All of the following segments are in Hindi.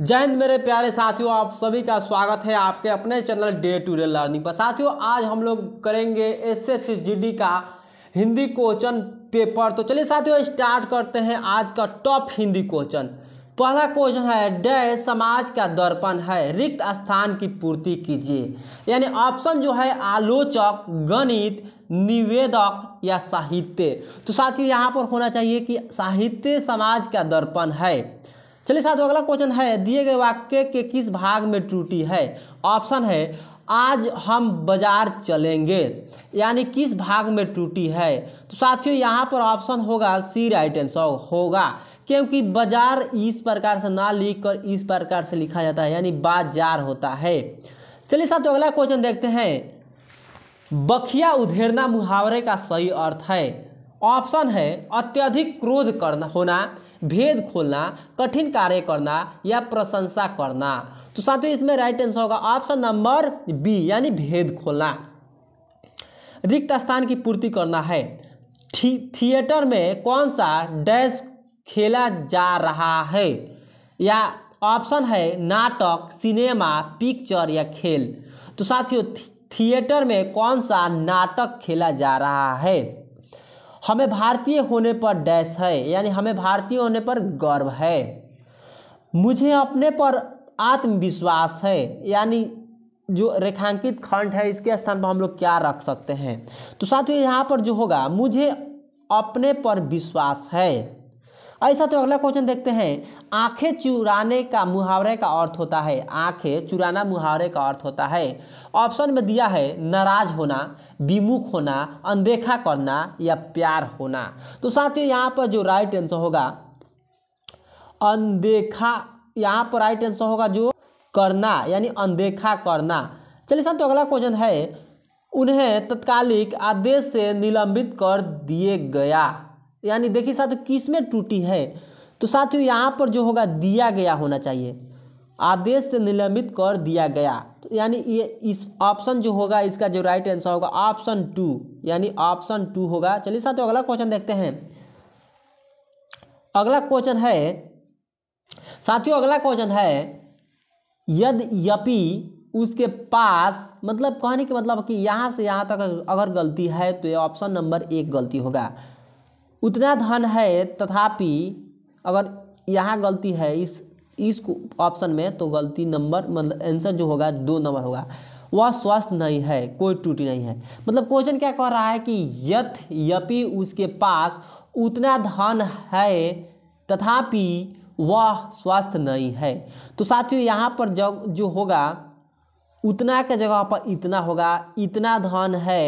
जय हिंद मेरे प्यारे साथियों आप सभी का स्वागत है आपके अपने channel day to day learning पर साथियों आज हम लोग करेंगे एस एस का हिंदी क्वेश्चन पेपर तो चलिए साथियों स्टार्ट करते हैं आज का टॉप हिंदी क्वेश्चन पहला क्वेश्चन है डय समाज का दर्पण है रिक्त स्थान की पूर्ति कीजिए यानी ऑप्शन जो है आलोचक गणित निवेदक या साहित्य तो साथ ही यहाँ पर होना चाहिए कि साहित्य समाज का दर्पण है चलिए साथ अगला क्वेश्चन है दिए गए वाक्य के किस भाग में त्रुटि है ऑप्शन है आज हम बाजार चलेंगे यानी किस भाग में त्रुटि है तो साथियों यहाँ पर ऑप्शन होगा सी राइट आंसर होगा क्योंकि बाजार इस प्रकार से ना लिख कर इस प्रकार से लिखा जाता है यानी बाजार होता है चलिए साथ अगला क्वेश्चन देखते हैं बखिया उधेरना मुहावरे का सही अर्थ है ऑप्शन है अत्यधिक क्रोध करना होना भेद खोलना कठिन कार्य करना या प्रशंसा करना तो साथियों इसमें राइट आंसर होगा ऑप्शन नंबर बी यानी भेद खोलना रिक्त स्थान की पूर्ति करना है थी, थिएटर में कौन सा डैश खेला जा रहा है या ऑप्शन है नाटक सिनेमा पिक्चर या खेल तो साथियों थिएटर में कौन सा नाटक खेला जा रहा है हमें भारतीय होने पर डैश है यानी हमें भारतीय होने पर गर्व है मुझे अपने पर आत्मविश्वास है यानी जो रेखांकित खंड है इसके स्थान पर हम लोग क्या रख सकते हैं तो साथियों यहाँ पर जो होगा मुझे अपने पर विश्वास है ऐसा तो अगला क्वेश्चन देखते हैं आंखें चुराने का मुहावरे का अर्थ होता है आंखें चुराना मुहावरे का अर्थ होता है ऑप्शन में दिया है नाराज होना विमुख होना अनदेखा करना या प्यार होना तो साथ ही यहाँ पर जो राइट आंसर होगा अनदेखा यहाँ पर राइट आंसर होगा जो करना यानी अनदेखा करना चलिए साथ तो अगला क्वेश्चन है उन्हें तत्कालिक आदेश से निलंबित कर दिए गया यानी देखिए साथियों किस में टूटी है तो साथियों यहाँ पर जो होगा दिया गया होना चाहिए आदेश से निलंबित कर दिया गया तो यानी ये इस ऑप्शन जो होगा इसका जो राइट आंसर होगा ऑप्शन टू यानी ऑप्शन टू होगा चलिए साथियों अगला क्वेश्चन देखते हैं अगला क्वेश्चन है साथियों अगला क्वेश्चन है यद यपि उसके पास मतलब कहने के मतलब कि यहाँ से यहाँ तक अगर गलती है तो ये ऑप्शन नंबर एक गलती होगा उतना धन है तथापि अगर यहाँ गलती है इस इस ऑप्शन में तो गलती नंबर मतलब आंसर जो होगा दो नंबर होगा वह स्वस्थ नहीं है कोई टूटी नहीं है मतलब क्वेश्चन क्या कह रहा है कि यथ यपि उसके पास उतना धन है तथापि वह स्वस्थ नहीं है तो साथियों यहाँ पर जब जो होगा उतना के जगह पर इतना होगा इतना धन है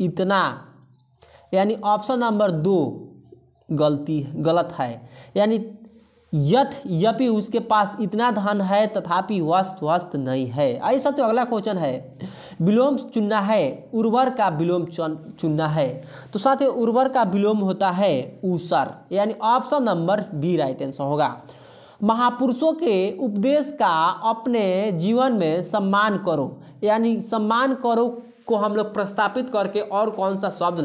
इतना यानी ऑप्शन नंबर दो गलती गलत है यानी यथ यपि उसके पास इतना धन है तथापि वह स्वस्थ नहीं है ऐसा तो अगला क्वेश्चन है विलोम चुनना है उर्वर का विलोम चुनना है तो साथ ही उर्वर का विलोम होता है ऊसर यानी option number B right answer होगा महापुरुषों के उपदेश का अपने जीवन में सम्मान करो यानी सम्मान करो को हम लोग प्रस्तापित करके और कौन सा शब्द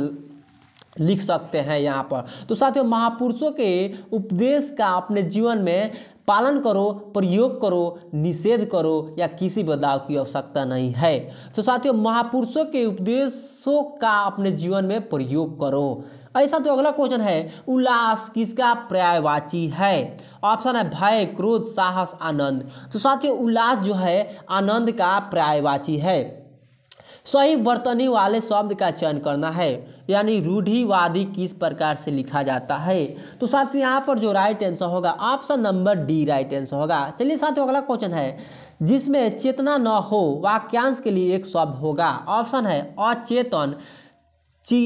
लिख सकते हैं यहाँ पर तो साथियों महापुरुषों के उपदेश का अपने जीवन में पालन करो प्रयोग करो निषेध करो या किसी बदलाव की आवश्यकता नहीं है तो साथियों महापुरुषों के उपदेशों का अपने जीवन में प्रयोग करो ऐसा तो अगला क्वेश्चन है उल्लास किसका पर्यायवाची है ऑप्शन है भय क्रोध साहस आनंद तो साथियों उल्लास जो है आनंद का पर्यायवाची है सही वर्तनी वाले शब्द का चयन करना है यानी रूढ़िवादी किस प्रकार से लिखा जाता है तो साथियों यहाँ पर जो राइट आंसर होगा option number D right answer होगा चलिए साथियों अगला क्वेश्चन है जिसमें चेतना न हो वाक्यांश के लिए एक शब्द होगा ऑप्शन है अचेतन ची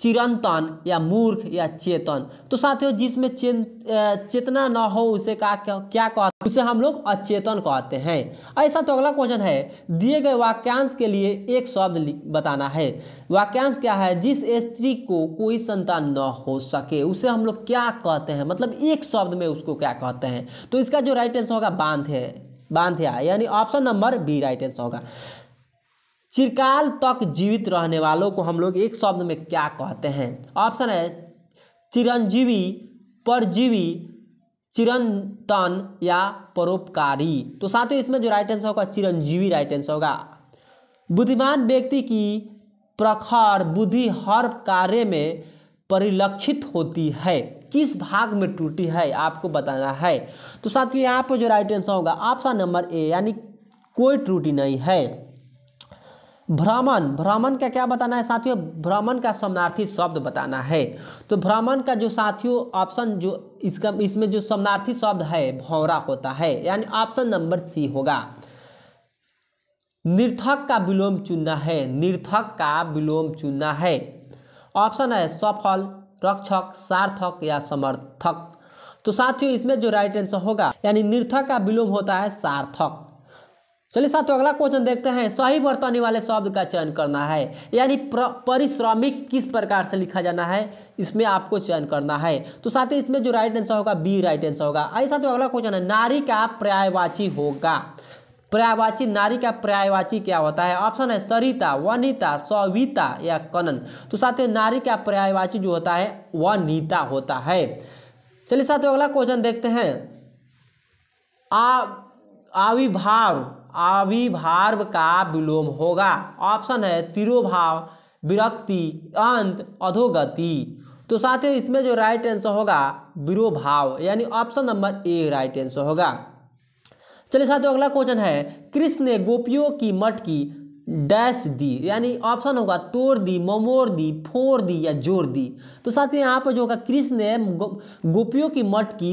चिरंतन या मूर्ख या चेतन तो साथियों जिसमें चेतना न हो उसे क्या क्या, क्या उसे हम लोग अचेतन कहते हैं ऐसा तो अगला क्वेश्चन है दिए गए वाक्यांश के लिए एक शब्द बताना है वाक्यांश क्या है जिस स्त्री को कोई संतान न हो सके उसे हम लोग क्या कहते हैं मतलब एक शब्द में उसको क्या कहते हैं तो इसका जो राइट आंसर होगा बांध है या यानी option number B right answer होगा चिरकाल तक जीवित रहने वालों को हम लोग एक शब्द में क्या कहते हैं ऑप्शन है चिरंजीवी परजीवी चिरंतन या परोपकारी तो साथ ही इसमें जो राइट आंसर होगा चिरंजीवी राइट आंसर होगा बुद्धिमान व्यक्ति की प्रखर बुद्धि हर कार्य में परिलक्षित होती है किस भाग में टूटी है आपको बताना है तो ही यहाँ पर जो राइट आंसर होगा ऑप्शन नंबर ए यानी कोई त्रुटि नहीं है भ्रमण भ्रमण का क्या बताना है साथियों भ्रमण का समनार्थी शब्द बताना है तो भ्रमण का जो साथियों ऑप्शन जो इसका इसमें जो समनार्थी शब्द है भौरा होता है यानी ऑप्शन नंबर सी होगा निर्थक का विलोम चुनना है निर्थक का विलोम चुनना है ऑप्शन है सफल रक्षक सार्थक या समर्थक तो साथियों इसमें जो राइट आंसर होगा यानी निर्थक का विलोम होता है सार्थक चलिए साथियों अगला क्वेश्चन देखते हैं सही वर्तनी वाले शब्द का चयन करना है यानी परिश्रमिक किस प्रकार से लिखा जाना है इसमें आपको चयन करना है तो साथ ही इसमें जो राइट आंसर होगा बी राइट आंसर होगा आई साथ अगला क्वेश्चन है नारी का पर्यायवाची होगा पर्यायवाची नारी का पर्यायवाची क्या होता है ऑप्शन है सरिता वनिता सविता या कनन तो साथियों नारी का पर्यायवाची जो होता है वनिता होता है चलिए साथियों अगला क्वेश्चन देखते हैं आ आविभाव अभिभार्व का विलोम होगा ऑप्शन है तिरोभाव विरक्ति अंत अधोगति तो साथियों इसमें जो राइट आंसर होगा विरोभाव यानी option number A right answer होगा चलिए साथियों अगला क्वेश्चन है कृष्ण ने गोपियों की मटकी डैश दी यानी ऑप्शन होगा तोड़ दी ममोर दी फोर दी या जोर दी तो साथ ही यहाँ पर जो होगा कृष्ण ने गोपियों की मटकी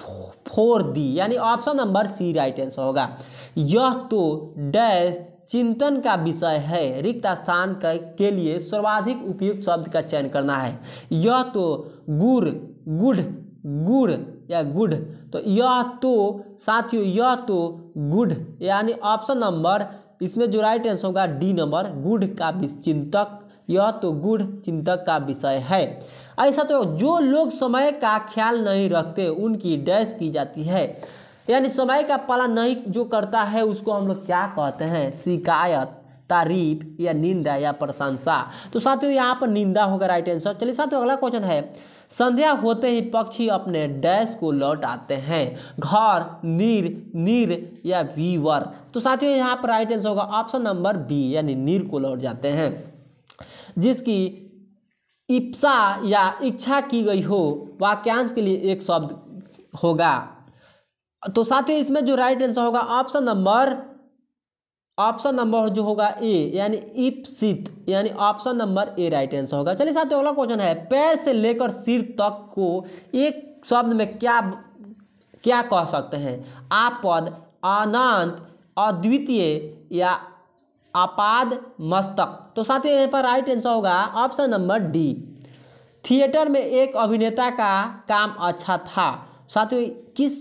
फोर दी यानी option number C right answer होगा यह तो डैश चिंतन का विषय है रिक्त स्थान के लिए सर्वाधिक उपयुक्त शब्द का चयन करना है यह तो गुड़ गुड़ गुड़ या गुड तो यह तो साथियों यह तो गुड यानी ऑप्शन नंबर इसमें जो राइट आंसर होगा डी नंबर गुड का चिंतक यह तो गुड चिंतक का विषय है ऐसा तो जो लोग समय का ख्याल नहीं रखते उनकी डैश की जाती है यानी समय का पालन नहीं जो करता है उसको हम लोग क्या कहते हैं शिकायत तारीफ या निंदा या प्रशंसा तो साथियों यहाँ पर निंदा होगा राइट आंसर चलिए साथियों अगला क्वेश्चन है संध्या होते ही पक्षी अपने डैश को लौट आते हैं घर नीर नीर या वीवर तो साथियों यहाँ पर राइट आंसर होगा ऑप्शन नंबर बी यानी नीर को लौट जाते हैं जिसकी इप्सा या इच्छा की गई हो वाक्यांश के लिए एक शब्द होगा तो साथियों इसमें जो राइट आंसर होगा ऑप्शन नंबर ऑप्शन नंबर जो होगा ए यानी इप्सित यानी option number A right answer होगा चलिए साथियों अगला क्वेश्चन है पैर से लेकर सिर तक को एक शब्द में क्या क्या कह सकते हैं आप पद अनंत अद्वितीय या आपाद मस्तक तो साथियों यहाँ पर राइट आंसर होगा ऑप्शन नंबर डी थिएटर में एक अभिनेता का काम अच्छा था साथियों किस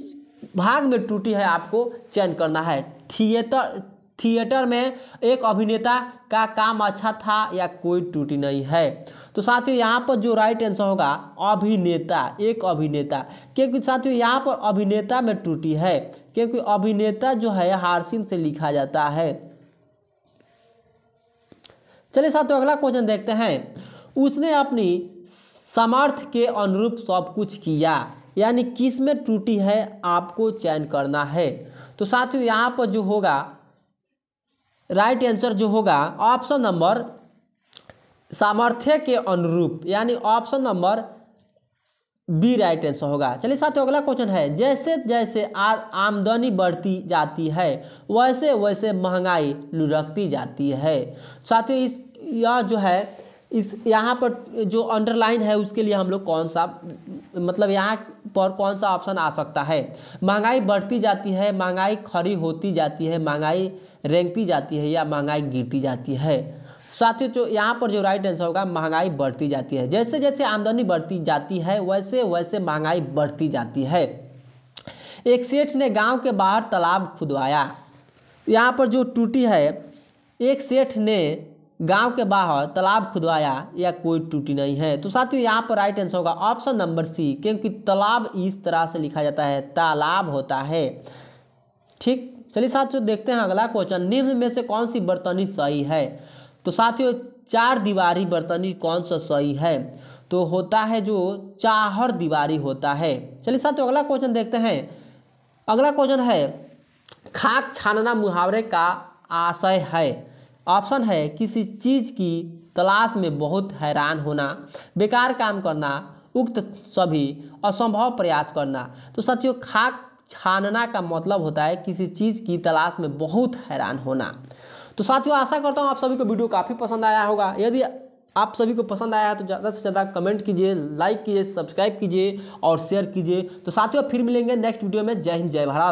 भाग में टूटी है आपको चयन करना है थिएटर थिएटर में एक अभिनेता का काम अच्छा था या कोई टूटी नहीं है तो साथियों यहाँ पर जो राइट आंसर होगा अभिनेता एक अभिनेता क्योंकि साथियों यहाँ पर अभिनेता में टूटी है क्योंकि अभिनेता जो है हारसिन से लिखा जाता है चलिए साथियों अगला क्वेश्चन देखते हैं उसने अपनी सामर्थ्य के अनुरूप सब कुछ किया यानी किस में टूटी है आपको चयन करना है तो साथियों यहाँ पर जो होगा राइट आंसर जो होगा ऑप्शन नंबर सामर्थ्य के अनुरूप यानी option number B right answer होगा चलिए साथियों अगला क्वेश्चन है जैसे जैसे आमदनी बढ़ती जाती है वैसे वैसे महंगाई लुढ़कती जाती है साथियों इस यह जो है इस यहाँ पर जो अंडरलाइन है उसके लिए हम लोग कौन सा मतलब यहाँ पर कौन सा ऑप्शन आ सकता है महंगाई बढ़ती जाती है महंगाई खड़ी होती जाती है महंगाई रेंगती जाती है या महंगाई गिरती जाती है साथ ही जो यहाँ पर जो राइट आंसर होगा महंगाई बढ़ती जाती है जैसे जैसे आमदनी बढ़ती जाती है वैसे वैसे महंगाई बढ़ती जाती है एक सेठ ने गांव के बाहर तालाब खुदवाया यहाँ पर जो टूटी है एक सेठ ने गांव के बाहर तालाब खुदवाया या कोई टूटी नहीं है तो साथियों यहाँ पर राइट आंसर होगा ऑप्शन नंबर सी क्योंकि तालाब इस तरह से लिखा जाता है तालाब होता है ठीक चलिए साथियों देखते हैं अगला क्वेश्चन निम्न में से कौन सी बर्तनी सही है तो साथियों चार दीवारी बर्तनी कौन सा सही है तो होता है जो चाहर दीवारी होता है चलिए साथियों अगला क्वेश्चन देखते हैं अगला क्वेश्चन है खाक छानना मुहावरे का आशय है ऑप्शन है किसी चीज़ की तलाश में बहुत हैरान होना बेकार काम करना उक्त सभी असंभव प्रयास करना तो साथियों खाक छानना का मतलब होता है किसी चीज़ की तलाश में बहुत हैरान होना तो साथियों आशा करता हूँ आप सभी को वीडियो काफ़ी पसंद आया होगा यदि आप सभी को पसंद आया है तो ज़्यादा से ज़्यादा कमेंट कीजिए लाइक कीजिए सब्सक्राइब कीजिए और शेयर कीजिए तो साथियों फिर मिलेंगे नेक्स्ट वीडियो में जय हिंद जय भारत